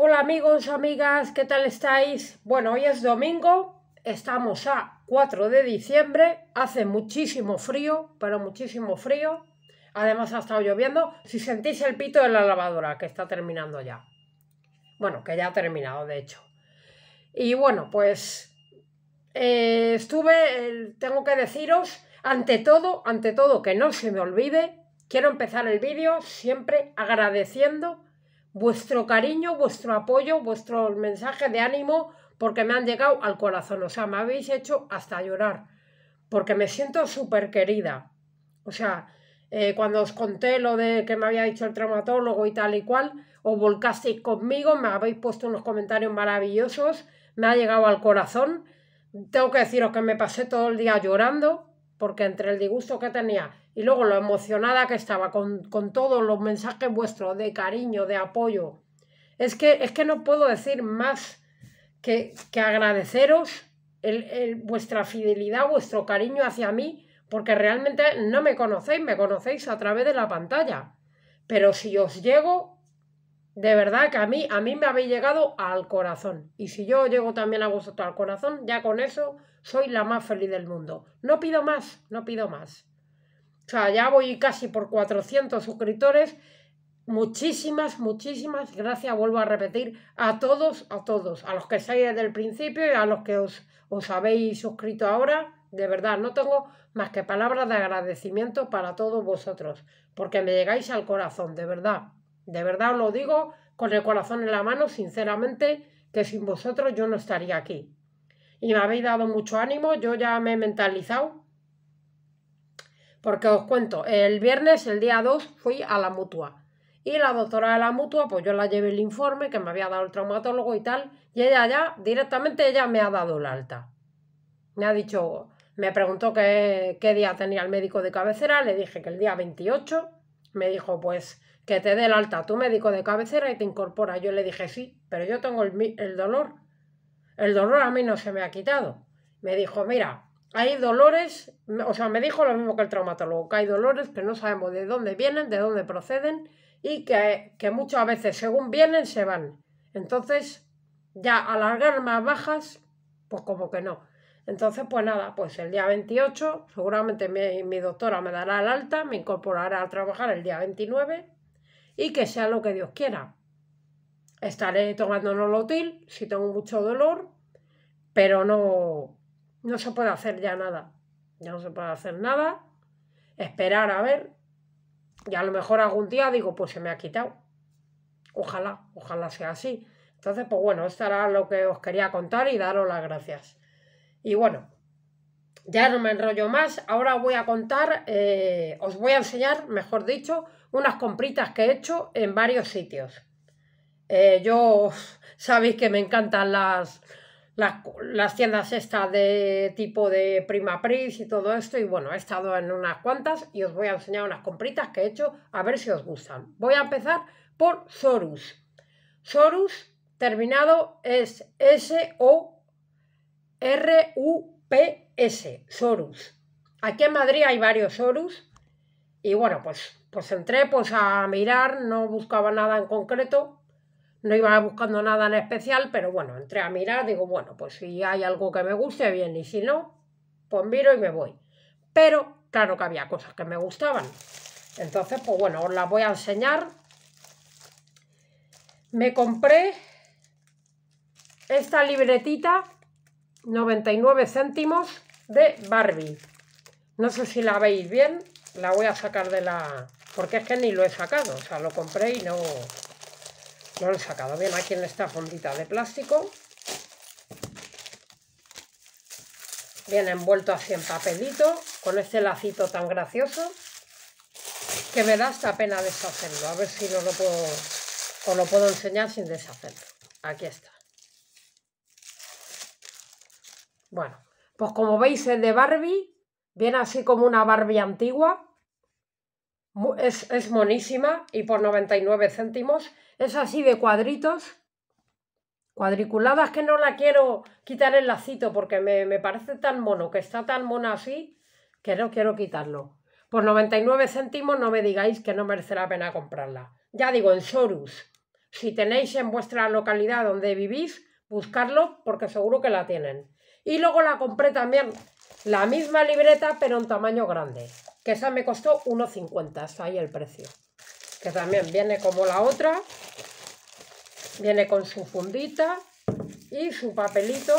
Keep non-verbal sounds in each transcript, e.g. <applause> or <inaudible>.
Hola amigos, amigas, ¿qué tal estáis? Bueno, hoy es domingo, estamos a 4 de diciembre, hace muchísimo frío, pero muchísimo frío. Además ha estado lloviendo. Si sentís el pito de la lavadora, que está terminando ya. Bueno, que ya ha terminado, de hecho. Y bueno, pues eh, estuve, tengo que deciros, ante todo, ante todo, que no se me olvide, quiero empezar el vídeo siempre agradeciendo vuestro cariño, vuestro apoyo, vuestro mensaje de ánimo, porque me han llegado al corazón. O sea, me habéis hecho hasta llorar, porque me siento súper querida. O sea, eh, cuando os conté lo de que me había dicho el traumatólogo y tal y cual, os volcasteis conmigo, me habéis puesto unos comentarios maravillosos, me ha llegado al corazón. Tengo que deciros que me pasé todo el día llorando, porque entre el disgusto que tenía y luego lo emocionada que estaba con, todos los mensajes vuestros de cariño, de apoyo. Es que, es que no puedo decir más que, que agradeceros vuestra fidelidad, vuestro cariño hacia mí, porque realmente no me conocéis, me conocéis a través de la pantalla. Pero si os llego, de verdad que a mí, a mí me habéis llegado al corazón. Y si yo llego también a vosotros al corazón, ya con eso soy la más feliz del mundo. No pido más, no pido más. O sea, ya voy casi por 400 suscriptores. Muchísimas, muchísimas gracias, vuelvo a repetir, a todos, a todos, a los que estáis desde el principio y a los que os, os habéis suscrito ahora. De verdad, no tengo más que palabras de agradecimiento para todos vosotros, porque me llegáis al corazón, de verdad. De verdad os lo digo con el corazón en la mano, sinceramente, que sin vosotros yo no estaría aquí. Y me habéis dado mucho ánimo, yo ya me he mentalizado porque os cuento, el viernes, el día 2, fui a la mutua. Y la doctora de la mutua, pues yo la llevé el informe que me había dado el traumatólogo y tal. Y ella ya, directamente ella me ha dado el alta. Me ha dicho, me preguntó qué, qué día tenía el médico de cabecera. Le dije que el día 28. Me dijo, pues que te dé el alta tu médico de cabecera y te incorpora. Yo le dije, sí, pero yo tengo el dolor. El dolor a mí no se me ha quitado. Me dijo, mira, hay dolores, o sea, me dijo lo mismo que el traumatólogo, que hay dolores pero no sabemos de dónde vienen, de dónde proceden y que, muchas veces según vienen se van. Entonces, ya alargar más bajas, pues como que no. Entonces, pues nada, pues el día 28 seguramente mi, doctora me dará el alta, me incorporará a trabajar el día 29 y que sea lo que Dios quiera. Estaré lo útil, si tengo mucho dolor, pero no, no se puede hacer ya nada. Ya no se puede hacer nada. Esperar a ver. Y a lo mejor algún día digo, pues se me ha quitado. Ojalá, ojalá sea así. Entonces, pues bueno, esto era lo que os quería contar y daros las gracias. Y bueno, ya no me enrollo más. Ahora voy a contar, eh, os voy a enseñar, mejor dicho, unas compritas que he hecho en varios sitios. Eh, yo <laughs> sabéis que me encantan las, las, tiendas estas de tipo de Prima Pris y todo esto. Y bueno, he estado en unas cuantas y os voy a enseñar unas compritas que he hecho a ver si os gustan. Voy a empezar por Sorus. Sorus terminado es S-O-R-U-P-S, Sorus. Aquí en Madrid hay varios Sorus y bueno, pues, pues, entré pues a mirar, no buscaba nada en concreto no iba buscando nada en especial, pero bueno, entré a mirar, digo, bueno, pues si hay algo que me guste, bien, y si no, pues miro y me voy. Pero claro que había cosas que me gustaban. Entonces, pues bueno, os las voy a enseñar. Me compré esta libretita, 99 céntimos, de Barbie. No sé si la veis bien, la voy a sacar de la... porque es que ni lo he sacado, o sea, lo compré y no lo han sacado bien aquí en esta fondita de plástico bien envuelto así en papelito con este lacito tan gracioso que me da hasta pena deshacerlo a ver si no lo puedo os lo puedo enseñar sin deshacerlo aquí está bueno pues como veis el de Barbie viene así como una Barbie antigua es, monísima y por 99 céntimos. Es así de cuadritos, cuadriculadas que no la quiero quitar el lacito porque me, parece tan mono, que está tan mono así, que no quiero quitarlo. Por 99 céntimos no me digáis que no merece la pena comprarla. Ya digo, en Sorus. Si tenéis en vuestra localidad donde vivís, buscarlo porque seguro que la tienen. Y luego la compré también la misma libreta pero en tamaño grande que esa me costó 1,50, está ahí el precio. Que también viene como la otra, viene con su fundita y su papelito.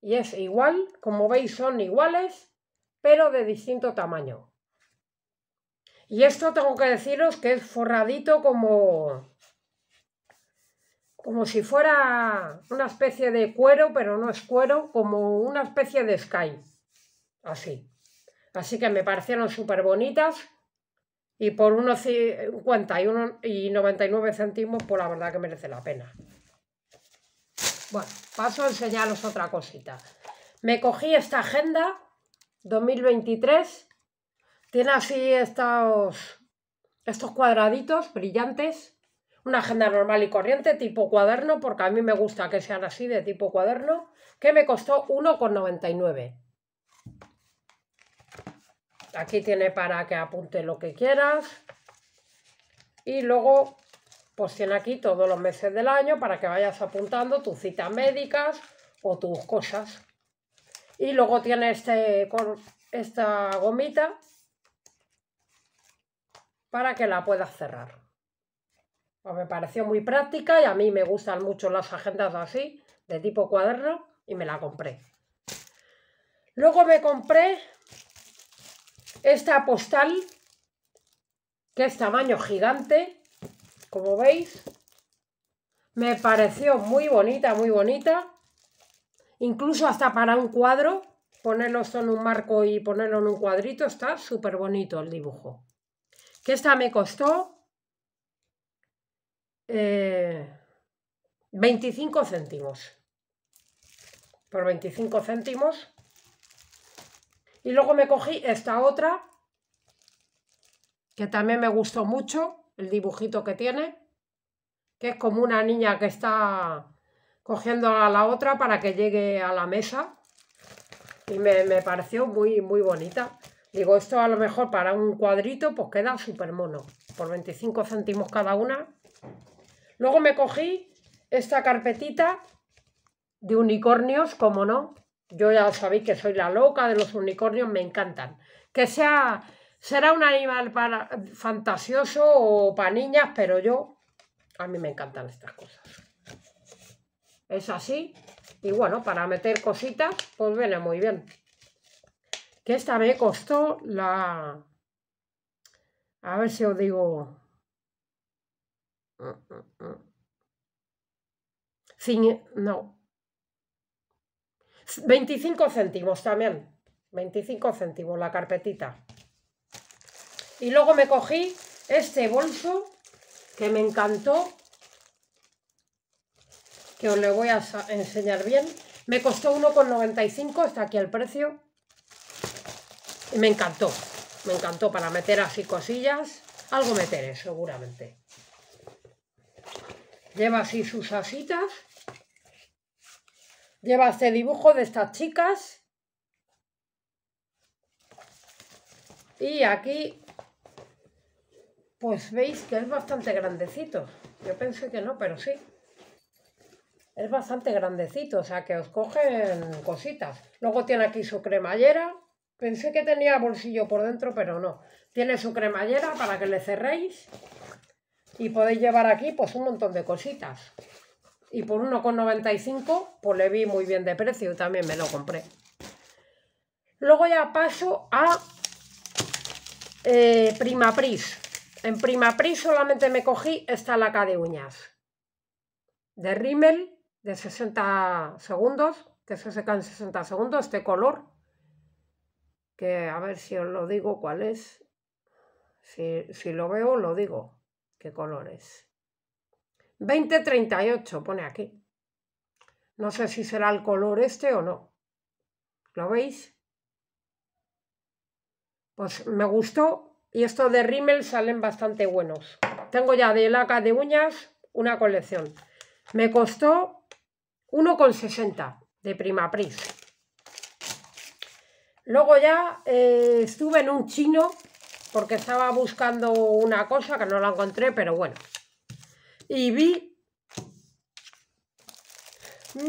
Y es igual, como veis son iguales, pero de distinto tamaño. Y esto tengo que deciros que es forradito como, como si fuera una especie de cuero, pero no es cuero, como una especie de sky, así. Así que me parecieron súper bonitas y por unos 51 y 99 céntimos, pues la verdad que merece la pena. Bueno, paso a enseñaros otra cosita. Me cogí esta agenda 2023. Tiene así estos, estos cuadraditos brillantes una agenda normal y corriente tipo cuaderno, porque a mí me gusta que sean así de tipo cuaderno, que me costó 1,99. Aquí tiene para que apunte lo que quieras. Y luego, pues tiene aquí todos los meses del año para que vayas apuntando tus citas médicas o tus cosas. Y luego tiene este, con esta gomita para que la puedas cerrar. Pues me pareció muy práctica y a mí me gustan mucho las agendas así, de tipo cuaderno, y me la compré. Luego me compré esta postal, que es tamaño gigante, como veis. Me pareció muy bonita, muy bonita. Incluso hasta para un cuadro, ponerlo en un marco y ponerlo en un cuadrito, está súper bonito el dibujo. qué esta me costó 25 eh, céntimos. Por 25 céntimos. Y luego me cogí esta otra, que también me gustó mucho, el dibujito que tiene, que es como una niña que está cogiendo a la otra para que llegue a la mesa. Y me, me pareció muy, muy bonita. Digo, esto a lo mejor para un cuadrito, pues queda súper mono. Por 25 céntimos cada una, Luego me cogí esta carpetita de unicornios, como no. Yo ya sabéis que soy la loca de los unicornios, me encantan. Que sea, será un animal para, fantasioso o para niñas, pero yo, a mí me encantan estas cosas. Es así. Y bueno, para meter cositas, pues viene muy bien. Que esta me costó la... A ver si os digo no. 25 céntimos también. 25 céntimos la carpetita. Y luego me cogí este bolso que me encantó. Que os le voy a enseñar bien. Me costó 1,95, está aquí el precio. Y me encantó. Me encantó para meter así cosillas. Algo meteré, seguramente. Lleva así sus asitas. Lleva este dibujo de estas chicas. Y aquí, pues veis que es bastante grandecito. Yo pensé que no, pero sí. Es bastante grandecito, o sea que os cogen cositas. Luego tiene aquí su cremallera. Pensé que tenía bolsillo por dentro, pero no. Tiene su cremallera para que le cerréis. Y podéis llevar aquí pues un montón de cositas. Y por 1,95 pues le vi muy bien de precio y también me lo compré. Luego ya paso a eh, Primapris. En Primapris solamente me cogí esta laca de uñas. De Rimmel, de 60 segundos, que se seca en 60 segundos, este color. Que a ver si os lo digo cuál es. Si, si lo veo, lo digo. ¿Qué colores? 2038 pone aquí. No sé si será el color este o no. ¿Lo veis? Pues me gustó y estos de Rimmel salen bastante buenos. Tengo ya de laca de uñas una colección. Me costó 1,60 de Primapris. Luego ya eh, estuve en un chino porque estaba buscando una cosa que no la encontré, pero bueno. Y vi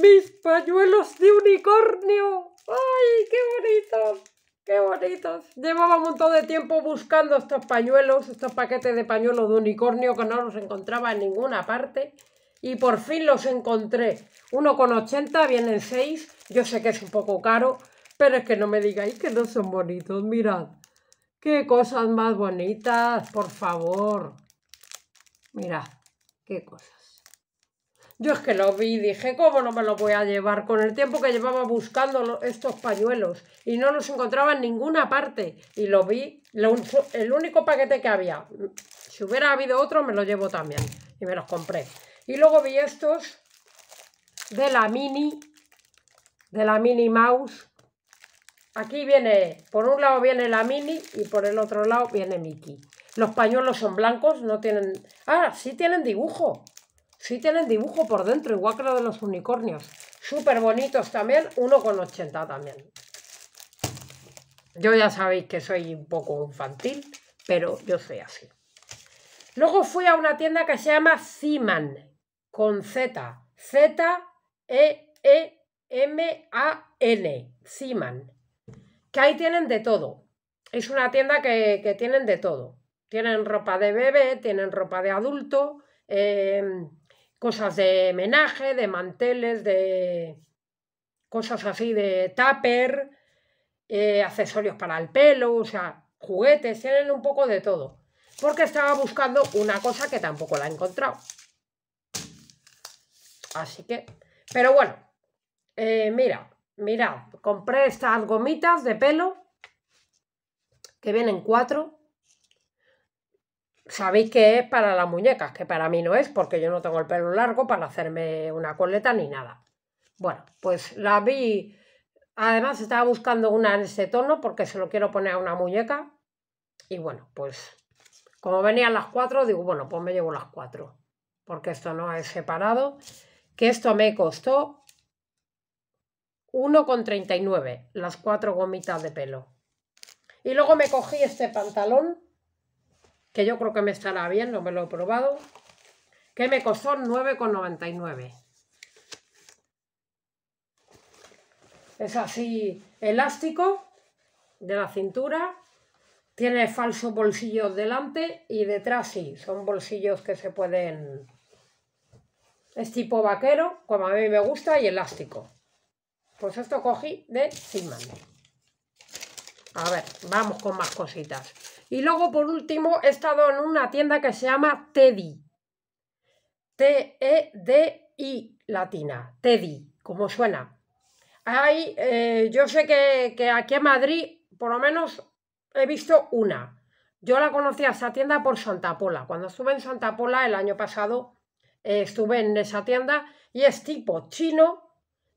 mis pañuelos de unicornio. ¡Ay, qué bonitos! ¡Qué bonitos! Llevaba un montón de tiempo buscando estos pañuelos, estos paquetes de pañuelos de unicornio que no los encontraba en ninguna parte. Y por fin los encontré. Uno con 80, vienen 6. Yo sé que es un poco caro, pero es que no me digáis que no son bonitos. Mirad. Qué cosas más bonitas, por favor. Mirad, qué cosas. Yo es que lo vi y dije, ¿cómo no me lo voy a llevar? Con el tiempo que llevaba buscando estos pañuelos y no los encontraba en ninguna parte. Y lo vi, el único paquete que había. Si hubiera habido otro, me lo llevo también. Y me los compré. Y luego vi estos de la mini, de la mini mouse Aquí viene, por un lado viene la Mini y por el otro lado viene Mickey. Los pañuelos son blancos, no tienen... Ah, sí tienen dibujo. Sí tienen dibujo por dentro, igual que lo de los unicornios. Súper bonitos también, 1,80 también. Yo ya sabéis que soy un poco infantil, pero yo soy así. Luego fui a una tienda que se llama Siman, con Z. Z-E-E-M-A-N. Siman que ahí tienen de todo. Es una tienda que, tienen de todo. Tienen ropa de bebé, tienen ropa de adulto, em, cosas de menaje, de manteles, de cosas así de tupper, eh, accesorios para el pelo, o sea, juguetes, tienen un poco de todo. Porque estaba buscando una cosa que tampoco la he encontrado. Así que, pero bueno, eh, mira, Mirad, compré estas gomitas de pelo, que vienen cuatro. Sabéis que es para las muñecas, que para mí no es, porque yo no tengo el pelo largo para hacerme una coleta ni nada. Bueno, pues la vi, además estaba buscando una en este tono porque se lo quiero poner a una muñeca. Y bueno, pues como venían las cuatro, digo, bueno, pues me llevo las cuatro, porque esto no es separado, que esto me costó 1,39 las cuatro gomitas de pelo. Y luego me cogí este pantalón, que yo creo que me estará bien, no me lo he probado, que me costó 9,99. Es así elástico de la cintura, tiene falsos bolsillos delante y detrás sí, son bolsillos que se pueden... Es tipo vaquero, como a mí me gusta, y elástico. Pues esto cogí de Sigma. A ver, vamos con más cositas. Y luego, por último, he estado en una tienda que se llama Teddy. T-E-D-I latina. Teddy, como suena. Hay, eh, yo sé que, aquí en Madrid, por lo menos, he visto una. Yo la conocí a esa tienda por Santa Pola. Cuando estuve en Santa Pola el año pasado, eh, estuve en esa tienda y es tipo chino,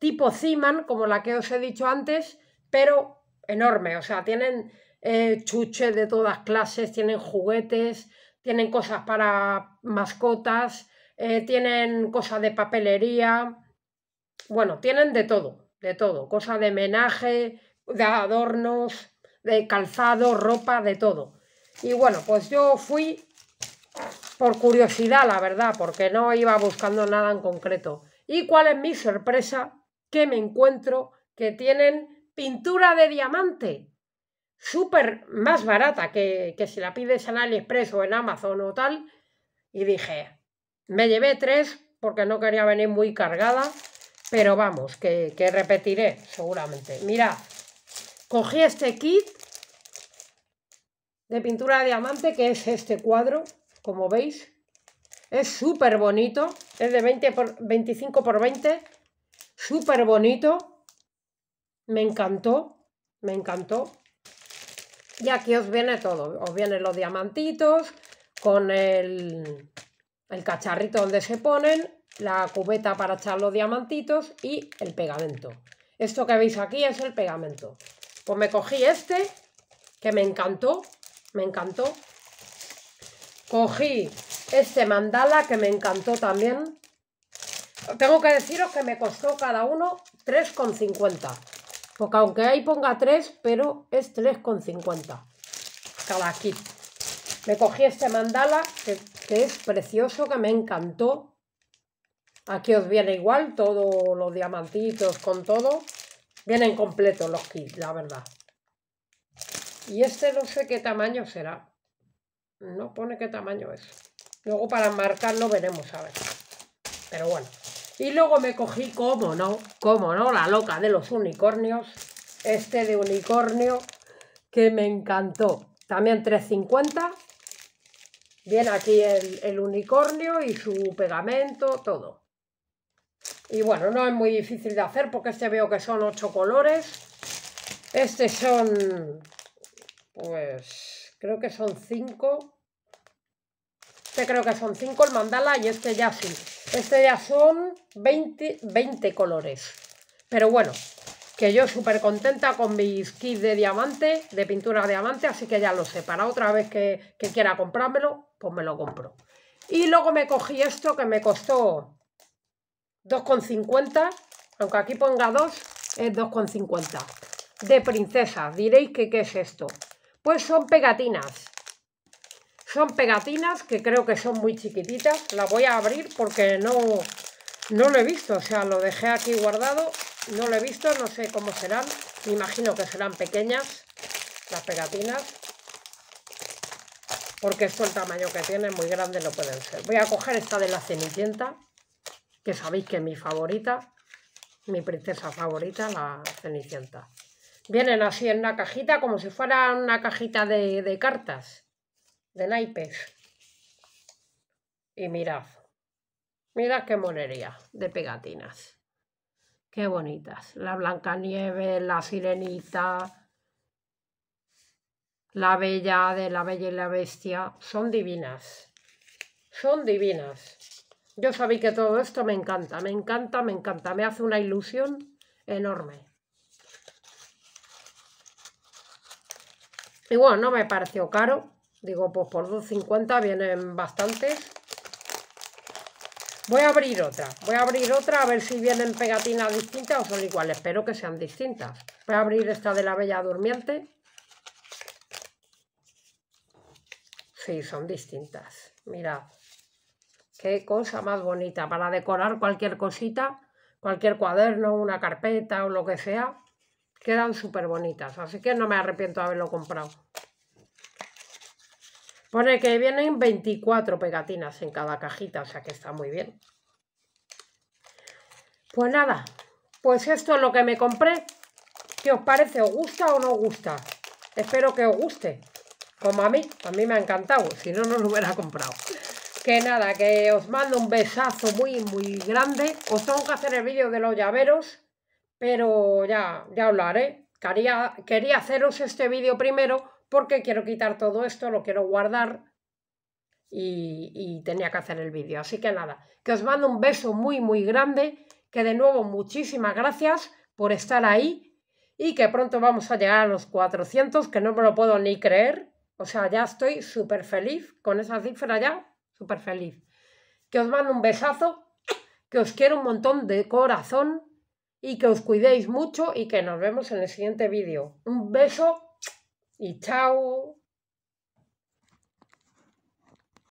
tipo Ziman, como la que os he dicho antes, pero enorme. O sea, tienen eh, chuches de todas clases, tienen juguetes, tienen cosas para mascotas, eh, tienen cosas de papelería. Bueno, tienen de todo, de todo. Cosas de menaje, de adornos, de calzado, ropa, de todo. Y bueno, pues yo fui por curiosidad, la verdad, porque no iba buscando nada en concreto. ¿Y cuál es mi sorpresa? que me encuentro que tienen pintura de diamante, súper más barata que, que si la pides en AliExpress o en Amazon o tal. Y dije, me llevé tres porque no quería venir muy cargada, pero vamos, que, repetiré seguramente. Mirad, cogí este kit de pintura de diamante, que es este cuadro, como veis. Es súper bonito, es de 20 por, 25 por 20 Súper bonito. Me encantó. Me encantó. Y aquí os viene todo. Os vienen los diamantitos con el, el cacharrito donde se ponen, la cubeta para echar los diamantitos y el pegamento. Esto que veis aquí es el pegamento. Pues me cogí este, que me encantó, me encantó. Cogí este mandala, que me encantó también tengo que deciros que me costó cada uno 3,50. Porque aunque ahí ponga 3, pero es 3,50 cada kit. Me cogí este mandala, que, es precioso, que me encantó. Aquí os viene igual, todos los diamantitos con todo. Vienen completos los kits, la verdad. Y este no sé qué tamaño será. No pone qué tamaño es. Luego para marcarlo veremos, a ver. Pero bueno. Y luego me cogí, como no, como no, la loca de los unicornios. Este de unicornio que me encantó. También 350. Viene aquí el, unicornio y su pegamento, todo. Y bueno, no es muy difícil de hacer porque este veo que son ocho colores. Este son, pues, creo que son 5. Este creo que son 5 el mandala y este ya sí. Este ya son 20, colores. Pero bueno, que yo súper contenta con mis kits de diamante, de pintura de diamante, así que ya lo sé. Para otra vez que, quiera comprármelo, pues me lo compro. Y luego me cogí esto que me costó 2,50, aunque aquí ponga 2, es 2,50. De princesa, diréis que qué es esto. Pues son pegatinas. Son pegatinas que creo que son muy chiquititas. las voy a abrir porque no, no lo he visto. O sea, lo dejé aquí guardado. No lo he visto, no sé cómo serán. Me imagino que serán pequeñas las pegatinas. Porque esto el tamaño que tiene, muy grande lo pueden ser. Voy a coger esta de la Cenicienta, que sabéis que es mi favorita. Mi princesa favorita, la Cenicienta. Vienen así en una cajita, como si fuera una cajita de cartas de naipes. Y mirad, mirad qué monería de pegatinas. Qué bonitas. La nieve la Sirenita, la Bella de la Bella y la Bestia. Son divinas. Son divinas. Yo sabía que todo esto me encanta, me encanta, me encanta. Me hace una ilusión enorme. Y bueno, no me pareció caro. Digo, pues por 2,50 vienen bastantes. Voy a abrir otra. Voy a abrir otra a ver si vienen pegatinas distintas o son iguales. Espero que sean distintas. Voy a abrir esta de la Bella Durmiente. Sí, son distintas. Mirad. Qué cosa más bonita. Para decorar cualquier cosita, cualquier cuaderno, una carpeta o lo que sea. Quedan súper bonitas. Así que no me arrepiento de haberlo comprado. Pone que vienen 24 pegatinas en cada cajita, o sea que está muy bien. Pues nada, pues esto es lo que me compré. ¿Qué os parece? ¿Os gusta o no os gusta? Espero que os guste. Como a mí, a mí me ha encantado. Si no, no lo hubiera comprado. Que nada, que os mando un besazo muy, muy grande. Os tengo que hacer el vídeo de los llaveros, pero ya, ya hablaré. Quería, quería haceros este vídeo primero porque quiero quitar todo esto, lo quiero guardar y, tenía que hacer el vídeo. Así que nada, que os mando un beso muy, muy grande, que de nuevo muchísimas gracias por estar ahí y que pronto vamos a llegar a los 400, que no me lo puedo ni creer. O sea, ya estoy súper feliz con esa cifra ya, súper feliz. Que os mando un besazo, que os quiero un montón de corazón y que os cuidéis mucho y que nos vemos en el siguiente vídeo. Un beso e tchau!